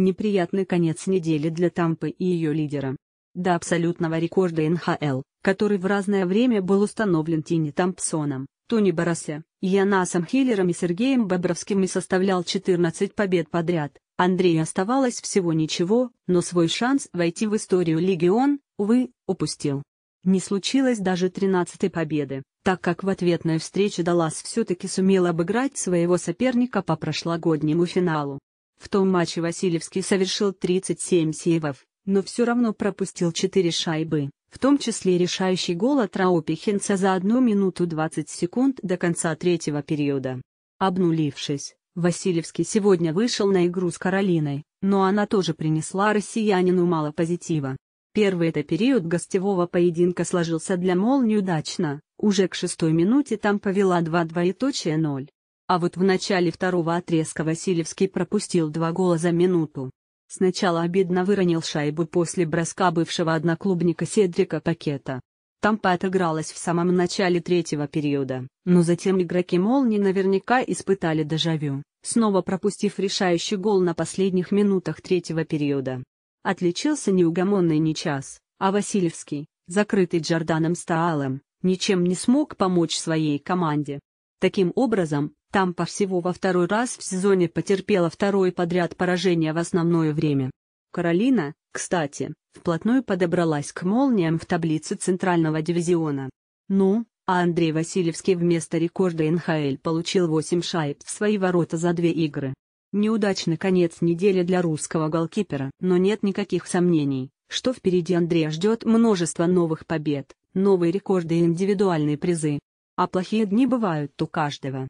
Неприятный конец недели для Тампы и ее лидера. До абсолютного рекорда НХЛ, который в разное время был установлен Тини Тампсоном, Тони Барасе, Янасом Хиллером и Сергеем Бобровским и составлял 14 побед подряд, Андрей оставалось всего ничего, но свой шанс войти в историю лиги он, увы, упустил. Не случилось даже 13-й победы, так как в ответной встрече Даллас все-таки сумел обыграть своего соперника по прошлогоднему финалу. В том матче Васильевский совершил 37 сейвов, но все равно пропустил 4 шайбы, в том числе решающий гол от Раупихинца за 1 минуту 20 секунд до конца третьего периода. Обнулившись, Васильевский сегодня вышел на игру с Каролиной, но она тоже принесла россиянину мало позитива. Первый это период гостевого поединка сложился для Мол неудачно, уже к шестой минуте там повела 2 2 и двоеточие 0. А вот в начале второго отрезка Васильевский пропустил два гола за минуту. Сначала обидно выронил шайбу после броска бывшего одноклубника Седрика Пакета. Тампа отыгралась в самом начале третьего периода, но затем игроки «Молнии» наверняка испытали дежавю, снова пропустив решающий гол на последних минутах третьего периода. Отличился неугомонный Нечас, а Васильевский, закрытый Джорданом Стаалом, ничем не смог помочь своей команде. Таким образом, Тампа всего во второй раз в сезоне потерпела второе подряд поражение в основное время. Каролина, кстати, вплотную подобралась к молниям в таблице Центрального дивизиона. Ну, а Андрей Васильевский вместо рекорда НХЛ получил 8 шайб в свои ворота за две игры. Неудачный конец недели для русского голкипера, но нет никаких сомнений, что впереди Андрея ждет множество новых побед, новые рекорды и индивидуальные призы. А плохие дни бывают у каждого.